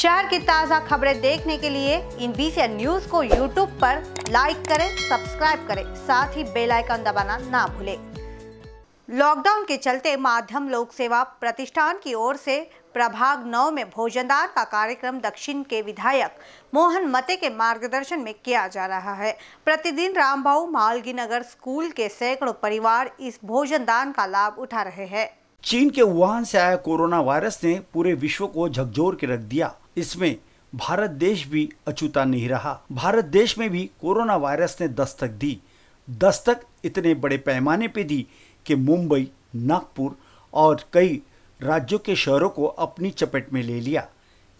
शहर की ताज़ा खबरें देखने के लिए इन बीसी न्यूज को यूट्यूब पर लाइक करें सब्सक्राइब करें साथ ही बेल आइकन दबाना ना भूलें लॉकडाउन के चलते माध्यम लोक सेवा प्रतिष्ठान की ओर से प्रभाग नौ में भोजनदार का कार्यक्रम दक्षिण के विधायक मोहन मते के मार्गदर्शन में किया जा रहा है प्रतिदिन रामभाऊ मालगी नगर स्कूल के सैकड़ों परिवार इस भोजन दान का लाभ उठा रहे हैं चीन के वुहान से आया कोरोना वायरस ने पूरे विश्व को झकझोर के रख दिया इसमें भारत देश भी अछूता नहीं रहा भारत देश में भी कोरोना वायरस ने दस्तक दी दस्तक इतने बड़े पैमाने पर दी कि मुंबई नागपुर और कई राज्यों के शहरों को अपनी चपेट में ले लिया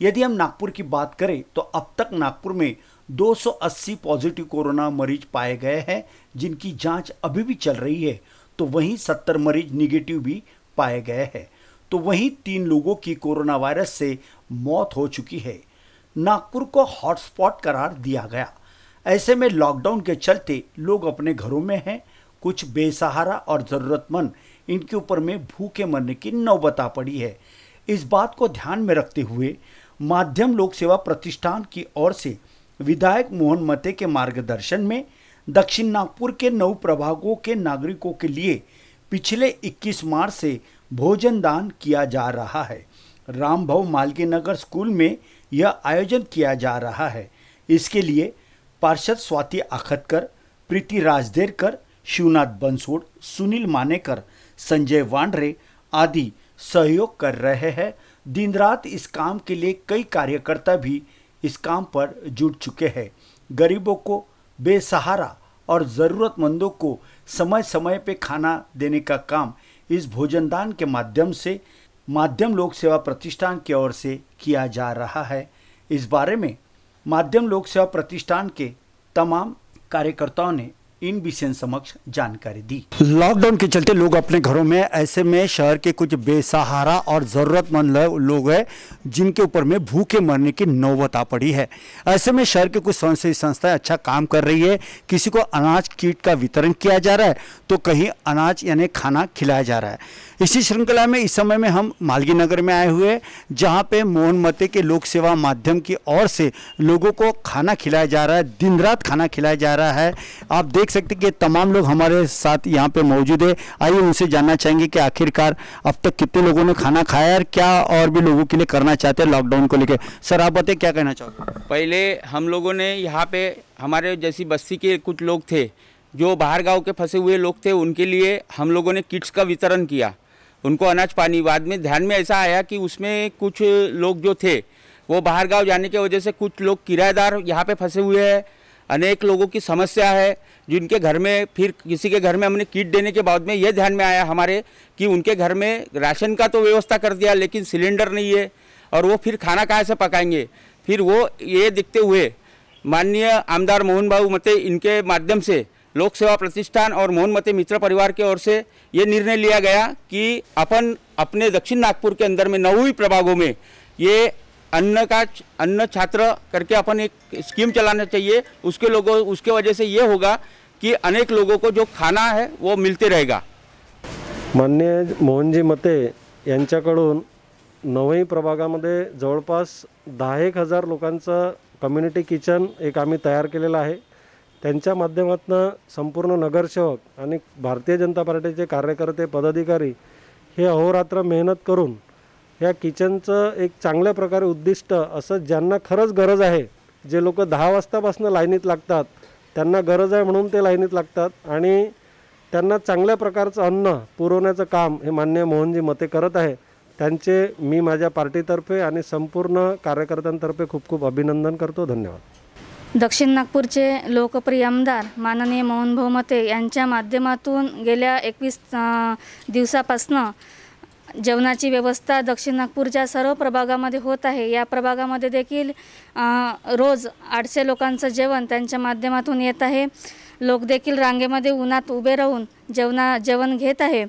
यदि हम नागपुर की बात करें तो अब तक नागपुर में 280 पॉजिटिव कोरोना मरीज पाए गए हैं जिनकी जांच अभी भी चल रही है तो वहीं 70 मरीज निगेटिव भी पाए गए हैं तो वहीं तीन लोगों की कोरोना वायरस से मौत हो चुकी है नागपुर को हॉटस्पॉट करार दिया गया ऐसे में लॉकडाउन के चलते लोग अपने घरों में हैं कुछ बेसहारा और ज़रूरतमंद इनके ऊपर में भूखे मरने की नौबत आ पड़ी है इस बात को ध्यान में रखते हुए माध्यम लोक सेवा प्रतिष्ठान की ओर से विधायक मोहन मते के मार्गदर्शन में दक्षिण नागपुर के नौ प्रभागों के नागरिकों के लिए पिछले 21 मार्च से भोजन दान किया जा रहा है राम भव मालके नगर स्कूल में यह आयोजन किया जा रहा है इसके लिए पार्षद स्वाति आखतकर प्रीति राजदेरकर शिवनाथ बंसोड़ सुनील मानेकर संजय वांडरे आदि सहयोग कर रहे हैं दिन रात इस काम के लिए कई कार्यकर्ता भी इस काम पर जुट चुके हैं गरीबों को बेसहारा और ज़रूरतमंदों को समय समय पे खाना देने का काम इस भोजनदान के माध्यम से माध्यम लोक सेवा प्रतिष्ठान की ओर से किया जा रहा है इस बारे में माध्यम लोक सेवा प्रतिष्ठान के तमाम कार्यकर्ताओं ने इन विषय समक्ष जानकारी दी लॉकडाउन के चलते लोग अपने घरों में ऐसे में शहर के कुछ बेसहारा और जरूरतमंद लोग हैं जिनके ऊपर में भूखे मरने की नौबत आ पड़ी है ऐसे में शहर के कुछ स्वयंसेवी संस्थाएं अच्छा काम कर रही है किसी को अनाज किट का वितरण किया जा रहा है तो कहीं अनाज यानी खाना खिलाया जा रहा है इसी श्रृंखला में इस समय में हम मालगी नगर में आए हुए जहाँ पे मोहन मते के लोक सेवा माध्यम की ओर से लोगों को खाना खिलाया जा रहा है दिन रात खाना खिलाया जा रहा है आप देख सकते कि तमाम लोग हमारे साथ यहाँ पे मौजूद है आइए उनसे जानना चाहेंगे कि आखिरकार अब तक कितने लोगों ने खाना खाया और क्या और भी लोगों के लिए करना चाहते हैं लॉकडाउन को लेकर सर आप बताए क्या कहना चाहोगे पहले हम लोगों ने यहाँ पे हमारे जैसी बस्ती के कुछ लोग थे जो बाहर गाँव के फंसे हुए लोग थे उनके लिए हम लोगों ने किट्स का वितरण किया उनको अनाज पानी बाद में ध्यान में ऐसा आया कि उसमें कुछ लोग जो थे वो बाहर गांव जाने की वजह से कुछ लोग किराएदार यहाँ पे फंसे हुए हैं अनेक लोगों की समस्या है जिनके घर में फिर किसी के घर में हमने किट देने के बाद में यह ध्यान में आया हमारे कि उनके घर में राशन का तो व्यवस्था कर दिया लेकिन सिलेंडर नहीं है और वो फिर खाना कहाँ से पकाएंगे फिर वो ये दिखते हुए माननीय आमदार मोहन बाबू मते इनके माध्यम से लोक सेवा प्रतिष्ठान और मोहन मते मित्र परिवार की ओर से ये निर्णय लिया गया कि अपन अपने दक्षिण नागपुर के अंदर में नौवीं प्रभागों में ये अन्न का अन्न छात्र करके अपन एक स्कीम चलाना चाहिए उसके लोगों उसके वजह से ये होगा कि अनेक लोगों को जो खाना है वो मिलते रहेगा मान्य मोहनजी मते यांच्याकडून नवही प्रभागामध्ये जवळपास दहा एक हजार लोकांचं कम्युनिटी किचन एक आम्ही तयार केलेलं आहे त्यांच्या माध्यमातून संपूर्ण नगरसेवक आणि भारतीय जनता पार्टीचे कार्यकर्ते पदाधिकारी हे अहोरात्र मेहनत करून ह्या किचनचं एक चांगल्या प्रकारे उद्दिष्ट असं ज्यांना खरंच गरज आहे जे लोक दहा वाजतापासून लाईनीत लागतात त्यांना गरज आहे म्हणून ते लाईनीत लागतात आणि त्यांना चांगल्या प्रकारचं अन्न पुरवण्याचं काम हे मान्य मोहनजी मते करत आहे त्यांचे मी माझ्या पार्टीतर्फे आणि संपूर्ण कार्यकर्त्यांतर्फे खूप खूप अभिनंदन करतो धन्यवाद दक्षिण नागपूरचे लोकप्रिय आमदार माननीय मोहन भाऊ मते यांच्या माध्यमातून गेल्या एकवीस दिवसापासनं जेवणाची व्यवस्था दक्षिण नागपूरच्या सर्व प्रभागामध्ये होत आहे या प्रभागामध्ये देखील रोज आठशे लोकांचं जेवण त्यांच्या माध्यमातून येत आहे लोक देखील रांगेमध्ये उन्हात उभे राहून जेवणा जेवण घेत आहे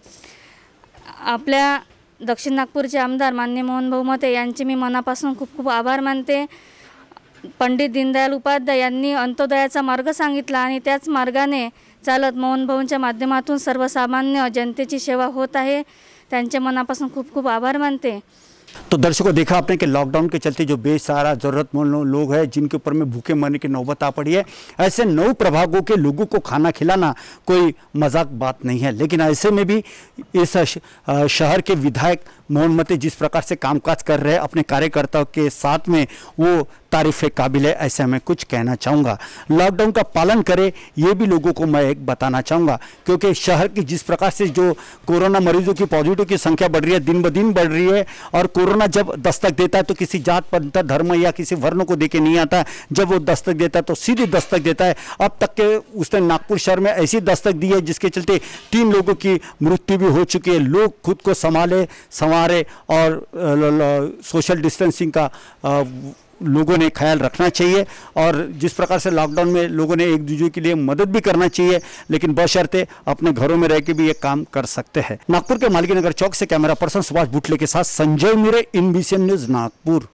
आपल्या दक्षिण नागपूरचे आमदार मान्य मोहन भाऊ मते यांचे मी मनापासून खूप खूप आभार मानते पंडित दीनदयाल उपाध्याय यांनी अंत्योदयाचा मार्ग संगित आणि त्याच मार्गाने चालत मध्यम सर्वसमान्य सर्वसामान्य की सेवा होता है मनापासन खूब खूब आभार मानते तो दर्शकों देखा आपने कि लॉकडाउन के चलते जो बेसहारा ज़रूरतमंद लोग हैं जिनके ऊपर में भूखे मरने की नौबत आ पड़ी है ऐसे नौ प्रभागों के लोगों को खाना खिलाना कोई मजाक बात नहीं है लेकिन ऐसे में भी इस शहर के विधायक मोहन मते जिस प्रकार से कामकाज कर रहे हैं अपने कार्यकर्ताओं के साथ में वो तारीफ़ काबिल है ऐसे मैं कुछ कहना चाहूँगा लॉकडाउन का पालन करें ये भी लोगों को मैं एक बताना चाहूँगा क्योंकि शहर की जिस प्रकार से जो कोरोना मरीजों की पॉजिटिव की संख्या बढ़ रही है दिन ब दिन बढ़ रही है और कोरोना जब दस्तक देता है तो किसी जात पंथ धर्म या किसी वर्ण को देके नहीं आता जब वो दस्तक देता है तो सीधे दस्तक देता है अब तक के उसने नागपुर शहर में ऐसी दस्तक दी है जिसके चलते तीन लोगों की मृत्यु भी हो चुकी है लोग खुद को संभाले संवारे और सोशल डिस्टेंसिंग का लोगों ने ख्याल रखना चाहिए और जिस प्रकार से लॉकडाउन में लोगों ने एक दूसरे के लिए मदद भी करना चाहिए लेकिन बशर्ते अपने घरों में रह के भी ये काम कर सकते हैं नागपुर के मालिकी नगर चौक से कैमरा पर्सन सुभाष बुटले के साथ संजय मीरे इन न्यूज नागपुर